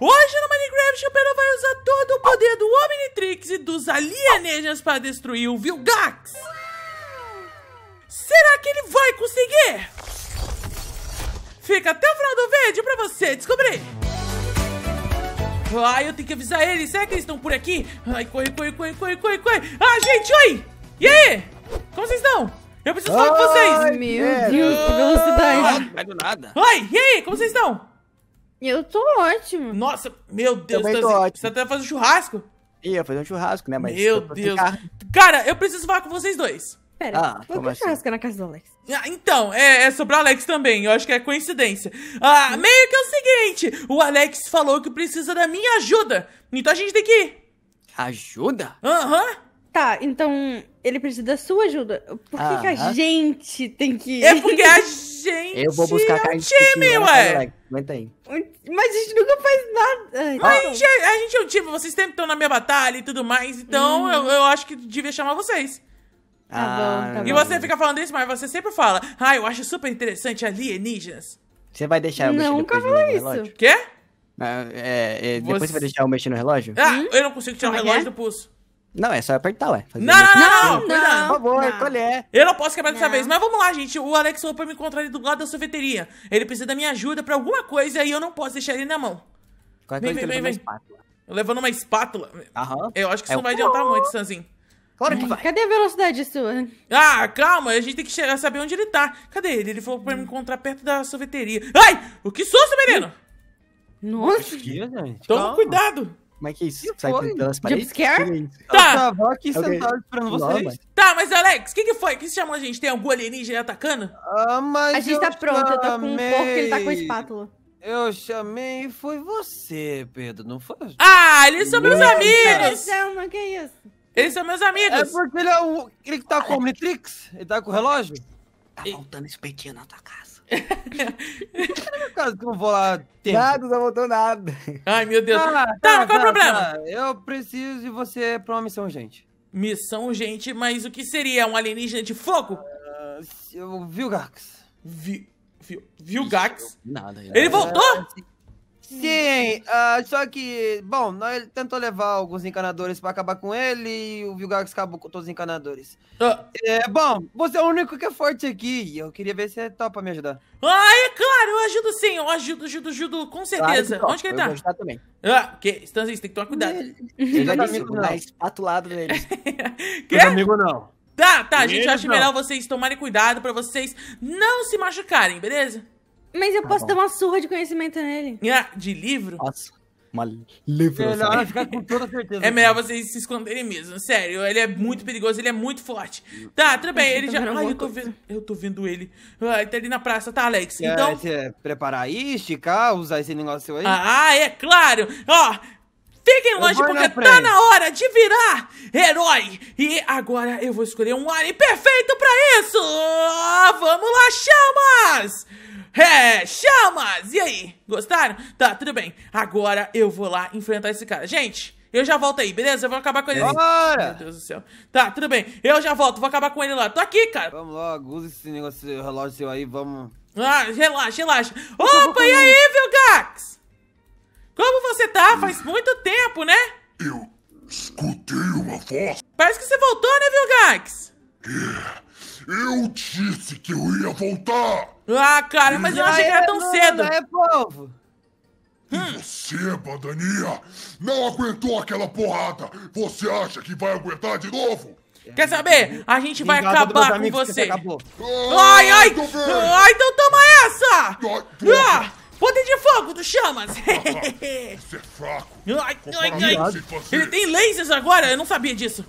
Hoje no Minecraft, o Pedro vai usar todo o poder do Omnitrix e dos alienígenas para destruir o Vilgax. Será que ele vai conseguir? Fica até o final do vídeo pra você descobrir. Ai, eu tenho que avisar eles. Será que eles estão por aqui? Ai, corre, corre, corre, corre, corre, corre. Ah, gente, oi! E aí? Como vocês estão? Eu preciso falar com vocês. Ai, meu Deus, que velocidade. Não do nada. Oi, e aí? Como vocês estão? Eu tô ótimo. Nossa, meu Deus, Também tô ótimo. você tá fazendo churrasco? Ia fazer um churrasco, né? Mas meu Deus. Ficar... Cara, eu preciso falar com vocês dois. Pera, ah, vou como assim? churrasco na casa do Alex. Ah, então, é, é sobre o Alex também, eu acho que é coincidência. Ah, hum. meio que é o seguinte, o Alex falou que precisa da minha ajuda, então a gente tem que ir. Ajuda? Aham. Uhum. Tá, então ele precisa da sua ajuda. Por que, ah, que a gente tem que é ir? É porque a gente. Eu vou buscar é um carne time, né, ué. Aguenta aí. Mas a gente nunca faz nada. Ai, Mas a tá gente, é, a gente é um time, tipo, vocês sempre estão na minha batalha e tudo mais, então uhum. eu, eu acho que devia chamar vocês. Tá bom, ah, tá bom. E você fica falando isso, mas você sempre fala, ah, eu acho super interessante alienígenas. Você vai deixar eu mexer Nunca no relógio? isso. Quê? Ah, é, é, depois você... você vai deixar eu mexer no relógio? Ah, hum? eu não consigo tirar o é relógio é? do pulso. Não, é só apertar, ué. Fazer não, não, não, não, Por favor, colher. É. Eu não posso quebrar dessa vez, mas vamos lá, gente. O Alex falou pra me encontrar ali do lado da sorveteria. Ele precisa da minha ajuda pra alguma coisa e eu não posso deixar ele na mão. Qual vem, vem, vem, vem. Levando uma espátula. Aham. Eu acho que isso é não vai adiantar muito, Sanzinho. Claro que vai. Cadê a velocidade sua? Ah, calma, a gente tem que chegar, saber onde ele tá. Cadê ele? Ele falou pra me encontrar perto da sorveteria. Ai! O que susto, menino? Nossa! Toma cuidado! Como é que é isso? Que sai foi? pelas paredes? Jumpscare? Tá. Eu tava aqui okay. esperando vocês. Não, tá, mas Alex, o que, que foi? O que você chamou a gente? Tem algum alienígena atacando? Ah, mas A gente tá pronto, eu tô com um porco que ele tá com a espátula. Eu chamei e foi você, Pedro, não foi? Ah, eles são meus amigos! Não é, que é isso? Eles são meus amigos! É porque ele é o. Ele que tá com o Omnitrix? Ele tá com o relógio? Tá faltando espetinho na tua casa. É Caso que eu vou lá ter. Nada, não voltou nada. Ai, meu Deus. Ah, tá, tá, qual é o tá, problema? Tá. Eu preciso de você pra uma missão urgente. Missão urgente, mas o que seria? Um alienígena de fogo? Uh, eu vi o Gax. Vi. Viu, viu Gax? Nada. Ele voltou? É, Sim, uh, só que, bom, nós tentou levar alguns encanadores para acabar com ele e o Vilgax acabou com todos os encanadores. Ah. É, bom, você é o único que é forte aqui e eu queria ver se é topa me ajudar. Ah, é claro, eu ajudo sim, eu ajudo, ajudo, ajudo, com certeza. Claro Onde que ele tá? Eu ajudar também. Ah, que? Então, assim, tem que tomar cuidado. Ele, ele é, é, é amigo, não. Tá espatulado nele. que? amigo, não. Tá, tá, gente, acho melhor vocês tomarem cuidado para vocês não se machucarem, beleza? Mas eu tá posso dar uma surra de conhecimento nele. Ah, de livro? Nossa. Uma livro. Melhor ficar com toda certeza. É melhor vocês se esconderem mesmo, sério. Ele é muito perigoso, ele é muito forte. Tá, tudo bem, ele já. Ai, eu tô vendo. Eu tô vendo ele. Ai, tá ali na praça, tá, Alex? Então. É, preparar aí, esticar, usar esse negócio aí? Ah, é claro! Ó, Fiquem longe porque tá na hora de virar herói. E agora eu vou escolher um alien perfeito para isso. Vamos lá, chamas! É, chamas! E aí, gostaram? Tá, tudo bem. Agora eu vou lá enfrentar esse cara. Gente, eu já volto aí, beleza? Eu vou acabar com ele. Bora! Meu Deus do céu. Tá, tudo bem. Eu já volto, vou acabar com ele lá. Tô aqui, cara. Vamos logo, usa esse negócio, esse relógio seu aí, vamos. Ah, relaxa, relaxa. Opa, e aí, viu, Gax? Como você tá? Faz muito tempo, né? Eu escutei uma voz. Parece que você voltou, né, viu, Gax? É. Eu disse que eu ia voltar! Ah, cara, mas eu não achei que era é, tão cedo! É, povo! Hum. você, Badania, não aguentou aquela porrada! Você acha que vai aguentar de novo? Quer saber? A gente vai Engada acabar com você! Ah, ai, ai! Ai, então toma essa! Tá, ai, ah! Poder de fogo do Chamas! Você é fraco! Ai, ai, ai. Assim, ele tem lasers agora? Eu não sabia disso.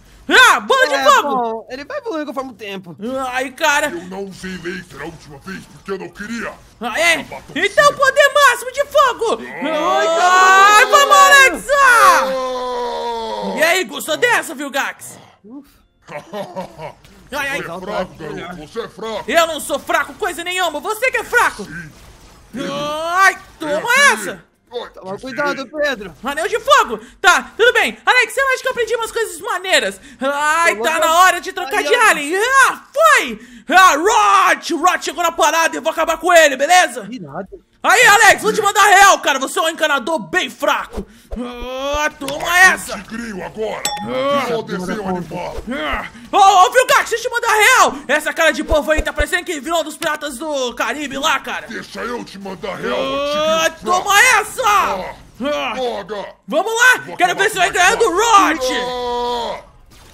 Ah, bola é, de fogo! Bom, ele vai evoluindo conforme o tempo. Ai, cara. Eu não usei laser a última vez porque eu não queria. Ah, é? Então, poder máximo de fogo! Ai, vamos, Alexa! Ah. E aí, gostou dessa, viu, Gax? ai, ai. Você é fraco, garoto. Você é fraco. Eu não sou fraco coisa nenhuma. Você que é fraco. Sim. Ai, é, tá toma essa! Toma cuidado, Pedro. Anel de fogo. Tá, tudo bem. Alex, eu acho que eu aprendi umas coisas maneiras. Ai, tá na hora de trocar de alien. Ah, foi! Ah, Rot! Rot chegou na parada, eu vou acabar com ele, beleza? De nada. Aí, Alex, vou te mandar real, cara. Você é um encanador bem fraco. Ah, toma essa. Tigrinho agora. Ah, ah. Ô, oh, viu Vilgax, deixa eu te mandar real. Essa cara de povo aí tá parecendo que virou dos piratas do Caribe lá, cara. Deixa eu te mandar real, ah, Toma essa. Ah, ah. Vamos lá. Vou Quero ver se vai ganhar do Rod. Ah.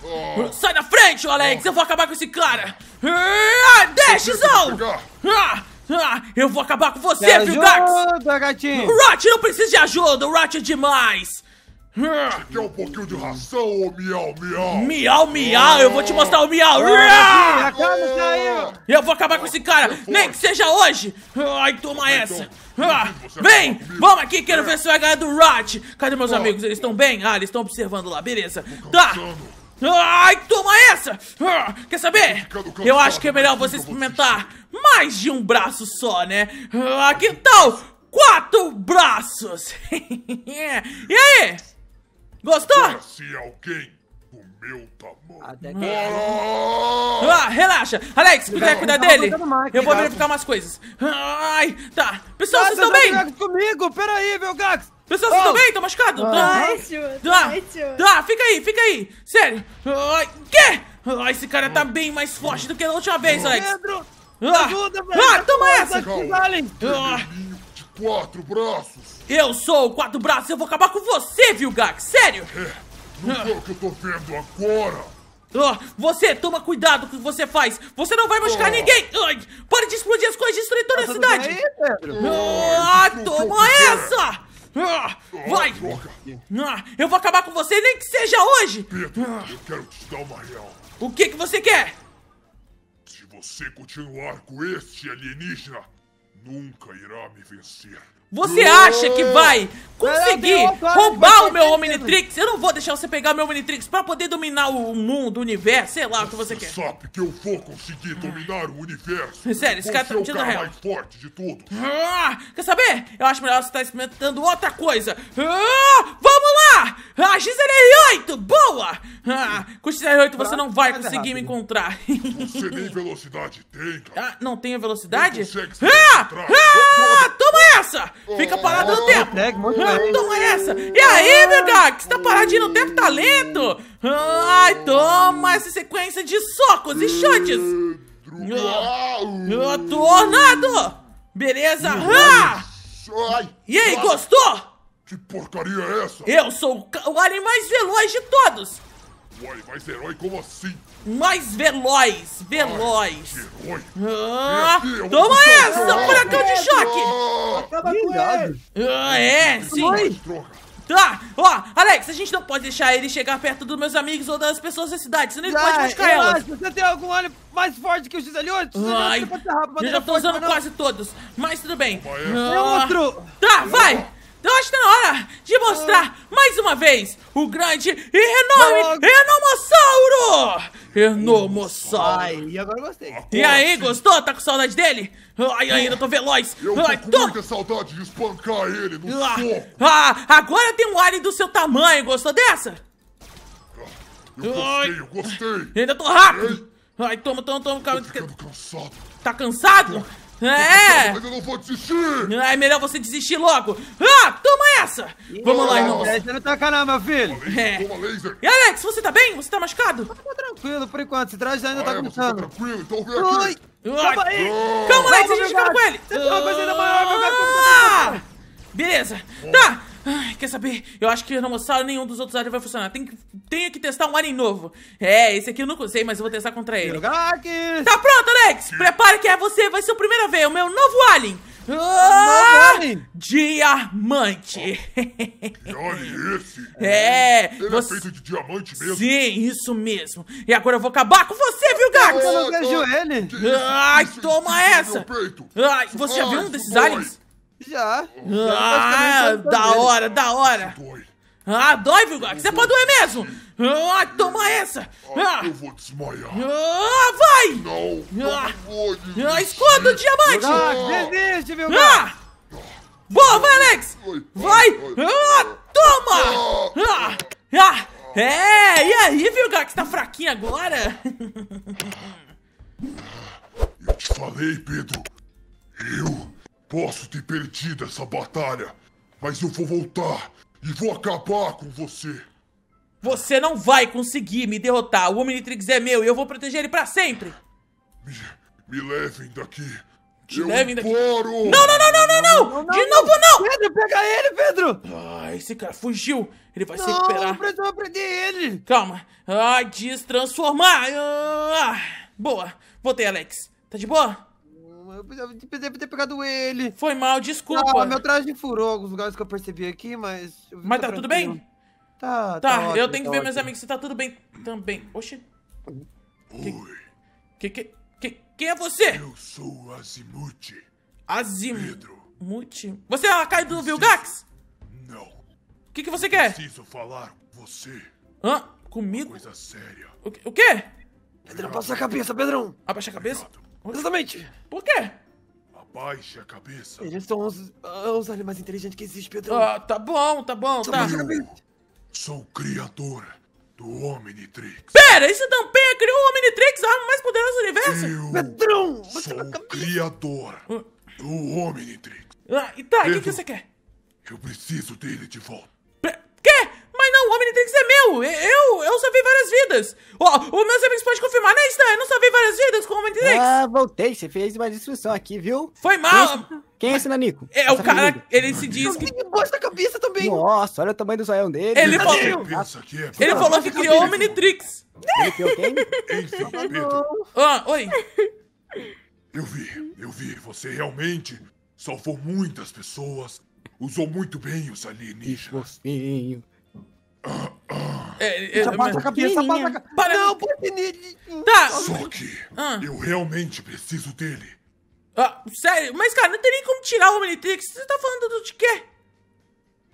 ah. Sai da frente, Alex. Eu vou acabar com esse cara. Ah, deixa, Zão. Ah. Ah, eu vou acabar com você, Me Ajuda, gatinho! Rot, não precisa de ajuda, o Rot é demais! Ah. quer é um pouquinho de ração, ô miau, miau? Miau, miau, eu vou te mostrar o miau! Ah. Tá eu vou acabar com esse cara, nem que seja hoje! Ai, toma então, essa! Ah, vem! Vamos aqui, quero é. ver se vai ganhar do Rot! Cadê meus amigos? Eles estão bem? Ah, eles estão observando lá, beleza. Tá! Ai, toma é essa! Ah, quer saber? Eu acho que é né? melhor você experimentar mais de um braço só, né? Ah, que tal quatro braços? e aí? Gostou? meu tamanho. É. Ah! ah, relaxa. Alex, se puder tá cuidar tá dele? Eu vou verificar umas coisas. Ai, tá. Pessoal, vocês estão tá bem? comigo, peraí, meu gato. Pessoal, oh. você bem? tá machucado? Ah, dá, dá, dá, fica aí, fica aí. Sério. Ai, quê? Ai, esse cara tá bem mais forte do que na última vez, Alex. Pedro, ah, ajuda, velho. Ah, toma essa. Quatro braços. Eu sou o quatro braços, eu vou acabar com você, viu, Gax? Sério. É, não é o que eu tô vendo agora. Oh, você, toma cuidado com o que você faz! Você não vai machucar oh. ninguém! Ai, para de explodir as coisas e destruir toda Nossa, a tá cidade! Aí, Pedro. Ah, toma essa! Ah, vai! Ah, eu vou acabar com você nem que seja hoje! Pedro, eu quero te dar uma real. O que que você quer? Se você continuar com este alienígena, nunca irá me vencer. Você acha que vai conseguir roubar o meu tá Omnitrix? Eu não vou deixar você pegar meu Omnitrix pra poder dominar o mundo, o universo, sei lá o que você quer. Você sabe que eu vou conseguir dominar o universo. É sério, esse cara tá mentindo na real. mais forte de tudo. Ah, quer saber? Eu acho melhor você estar tá experimentando outra coisa. Ah, vamos lá! Ah, ah XLR8, boa! Ah, com XLR8 você não vai conseguir me encontrar. Você nem velocidade tem, cara. Ah, não tenho velocidade? Ah, ah, toma essa! Fica parado no oh, tempo. Ah, toma essa! E aí, meu Você tá paradinho no tempo, tá lento? Ai, toma essa sequência de socos e chutes! Ah, tornado! Beleza! Ah! E aí, gostou? Que porcaria é essa? Eu sou o alien mais veloz de todos! Uai, mais herói como assim? Mais veloz, veloz! Ai, herói! Ah, aqui, é toma essa, furacão de choque! Acaba Ah, é, sim! Tá, ó, Alex, a gente não pode deixar ele chegar perto dos meus amigos ou das pessoas da cidade, senão ele ah, pode machucar elas. você tem algum alien mais forte que os Gisalhões? Ai, eu já tô usando quase todos, mas tudo bem. Ah, outro! Tá, vai! Eu acho que é na hora de mostrar ah. mais uma vez o grande e enorme Enomossauro! Enomossauro! Ai, agora gostei. E aí, gostou? Tá com saudade dele? Ai, ainda tô veloz! Eu Ai, tô com muita saudade de espancar ele no ah, soco. ah, agora tem um alien do seu tamanho, gostou dessa? Eu gostei, eu gostei! Ainda tô rápido! Ai, toma, toma, toma, cara. Tá cansado? Tá cansado? É! Mas eu não vou desistir! É melhor você desistir logo! Ah, toma essa! Ih, Vamos lá, irmão! Você não tá não, meu filho! Toma laser, é. toma laser. E Alex, você tá bem? Você tá machucado? Eu tá tranquilo por enquanto. esse traje ainda tá ah, é, tá é, começando. Tá tranquilo, então vem aqui! Calma aí! Calma, Alex, a gente acaba com ele! Você tem uma coisa ainda maior, meu garoto! Ah! Beleza! Tá! Ai, quer saber? Eu acho que não mostrar nenhum dos outros aliens vai funcionar. Tem que, tenho que testar um alien novo. É, esse aqui eu não sei, mas eu vou testar contra ele. Tá pronto, Alex? É. Prepara que é você, vai ser o primeiro a ver, o meu novo alien. Ah, diamante! Que olha esse! É! Ele é você... é feito de diamante mesmo? Sim, isso mesmo! E agora eu vou acabar com você, viu, Gax? Eu não vejo ah, ele! Ai, toma é essa! Ai, você já viu um desses aliens? Já. Ah, da é hora, da hora. Ah, dói, viu, Você pode doer mesmo. Ah, toma essa. Ah, ah. eu vou desmaiar. Ah, vai. Não, não Ah, ah Escuta, o diamante. Ah, desiste, viu, Ah. Boa, vai, Alex. Vai. Ah, toma. Ah. ah, ah. É, e aí, viu, Gax? Tá fraquinho agora? Eu te falei, Pedro. Eu Posso ter perdido essa batalha, mas eu vou voltar e vou acabar com você. Você não vai conseguir me derrotar. O Omnitrix é meu e eu vou proteger ele para sempre. Me, me levem daqui. Te eu levem daqui. Não, não, não, não, não, não! não De novo, não! Pedro, pega ele, Pedro! Ah, esse cara fugiu. Ele vai não, se recuperar. Não, vou prender ele. Calma. Ah, destransformar. Ah, boa. Voltei, Alex. Tá de boa? Pensei ter pegado ele. Foi mal, desculpa. Ah, meu traje furou alguns lugares que eu percebi aqui, mas. Mas tá, tá tranquilo. tudo bem? Tá, tá. Tá, ótimo, eu tenho tá que tá ver ótimo. meus amigos se tá tudo bem também. Oxi. Oi. Que, que, que, quem é você? Eu sou Azimuth. Azimuth? Você é a Kai do Vilgax? Não. O que, que você quer? Preciso falar com você. Hã? Comigo? Uma coisa séria. O, o quê? Pedrão, abaixa a cabeça, Pedrão. Abaixa a cabeça? Obrigado. Exatamente. Por quê? Abaixe a cabeça. Eles são os, os animais inteligentes que existem, Pedro. Ah, tá bom, tá bom, tá. sou criador do Omnitrix. Pera, esse Tampinha criou o Omnitrix, a arma mais poderosa do universo? Eu Pedrão, você sou o criador hum. do Omnitrix. Ah, e tá, o que, que você quer? Eu preciso dele de volta. O ele é meu. Eu, eu salvei várias vidas. Ó, oh, o meu Semix pode confirmar, né, Stan? Eu não salvei várias vidas com o Omnitrix! Ah, voltei. Você fez uma destruição aqui, viu? Foi mal. Quem, é esse Nanico? É, Essa o cara, ele se diz que... Ele bosta da cabeça também. Nossa, olha o tamanho do zoião dele. Ele, tá falou... aqui. É ele falou que criou o Omnitrix. Ele criou quem? Ah, oi. Eu vi, eu vi. Você realmente salvou muitas pessoas. Usou muito bem os alienígenas. Que fofinho. É, é, abaixa a cabeça, abaixa a cabeça. Para... Não, nele. Tá. Só que ah. eu realmente preciso dele. Ah, sério? Mas, cara, não tem nem como tirar o Omnitrix. Você tá falando de quê?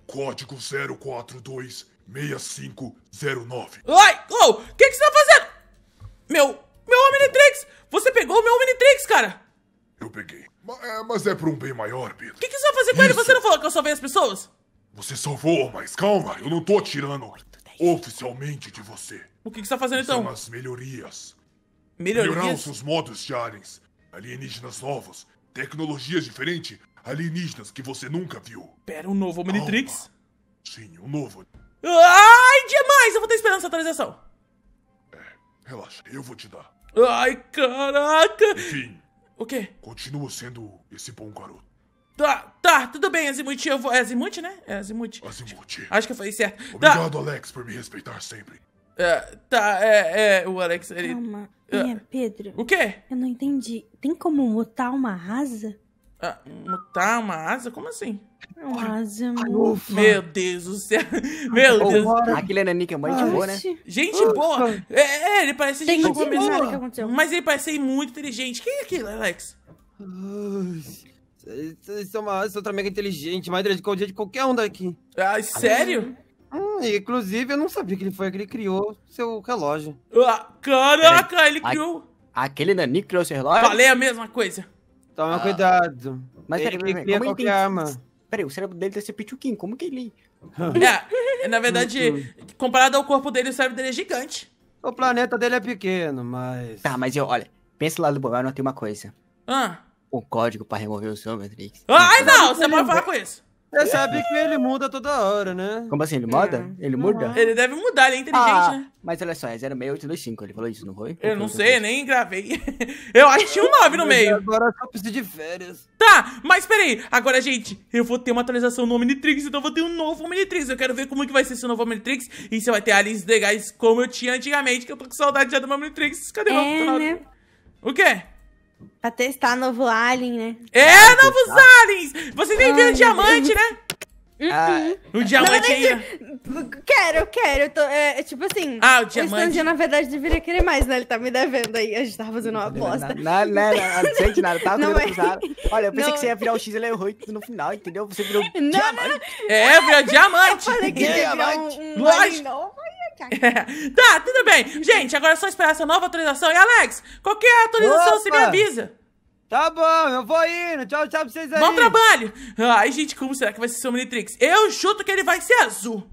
Código 042-6509. Ai, oh, o que, que você tá fazendo? Meu, meu Omnitrix! Você pegou o meu Omnitrix, cara! Eu peguei. Mas é, mas é por um bem maior, Pedro. O que, que você vai tá fazer com Isso. ele? Você não falou que eu salvei as pessoas? Você salvou, mas calma, eu não tô tirando oficialmente de você. O que, que você tá fazendo então? São as melhorias. Melhorias? Melhorar os seus modos de aliens. Alienígenas novos, tecnologias diferentes, alienígenas que você nunca viu. Pera, um novo Omnitrix? Sim, um novo. Ai, demais! Eu vou ter esperança essa atualização. É, relaxa, eu vou te dar. Ai, caraca! Enfim. O quê? Continua sendo esse bom garoto. Tá, tá, tudo bem, Azimuth, eu vou... É Azimuth, né? É Azimuth. Azimuth. Acho que eu falei certo. Obrigado, tá. Alex, por me respeitar sempre. É, tá, é, é, o Alex, ele... Calma, é, Pedro. O quê? Eu não entendi. Tem como mutar uma asa? Ah, mutar uma asa? Como assim? Uma asa, mano. Meu Deus do céu. Meu Deus. Aquele Ananica é mãe de boa, né? Gente Ufa. boa. É, é, ele parece Tem gente boa. Mas ele parece muito inteligente. Quem é aquilo, Alex? Ai. Você é uma, é outra mega inteligente, mais inteligente de qualquer um daqui. Ah, sério? Hum, inclusive, eu não sabia que ele foi que ele criou seu relógio. Ah, caraca, ele criou. aquele nanico criou seu relógio? Falei a mesma coisa. Toma ah. cuidado. Mas ele, peraí, ele cria como qualquer arma. Peraí, o cérebro dele deve ser pituquim, como que ele... É, é, na verdade, uhum. comparado ao corpo dele, o cérebro dele é gigante. O planeta dele é pequeno, mas... Tá, mas eu, olha, pensa lá do bom, eu tem uma coisa. Ah um código pra remover o seu Matrix. Ai, então, não, você pode falar com isso. Você sabe que ele muda toda hora, né? Como assim? Ele muda? É. Ele muda? Uhum. Ele deve mudar, ele é inteligente, ah, né? Mas olha só, é 06825, ele falou isso, não foi? Eu não, sei, nem gravei. Eu acho que tinha um 9 no meio. Agora eu só preciso de férias. Tá, mas peraí. Agora, gente, eu vou ter uma atualização no Omnitrix, então eu vou ter um novo Omnitrix. Eu quero ver como que vai ser esse novo Omnitrix e se vai ter aliens legais como eu tinha antigamente, que eu tô com saudade já do meu Omnitrix. Cadê o é, meu? Né? O quê? Pra testar novo alien, né? É, ah, novos aliens! Vocês nem viram diamante, né? Ah, uhum. o diamante aí. ainda. Quero, quero. Eu tô, é, é, tipo assim. Ah, o diamante. O Stanzinho, na verdade, deveria querer mais, né? Ele tá me devendo aí. A gente tava fazendo uma aposta. Não, não, não, não, sente nada. Tava tá? não, é. Olha, eu pensei que você ia virar o X, ele errou é no final, entendeu? Você virou diamante. É, virou diamante. Eu falei que ele ia virar um, um Lógico. tá, tudo bem. Gente, agora é só esperar essa nova atualização. E Alex, qualquer atualização Opa. você me avisa. Tá bom, eu vou indo. Tchau, tchau pra vocês aí. Bom trabalho. Ai, gente, como será que vai ser o Minitrix? Eu chuto que ele vai ser azul.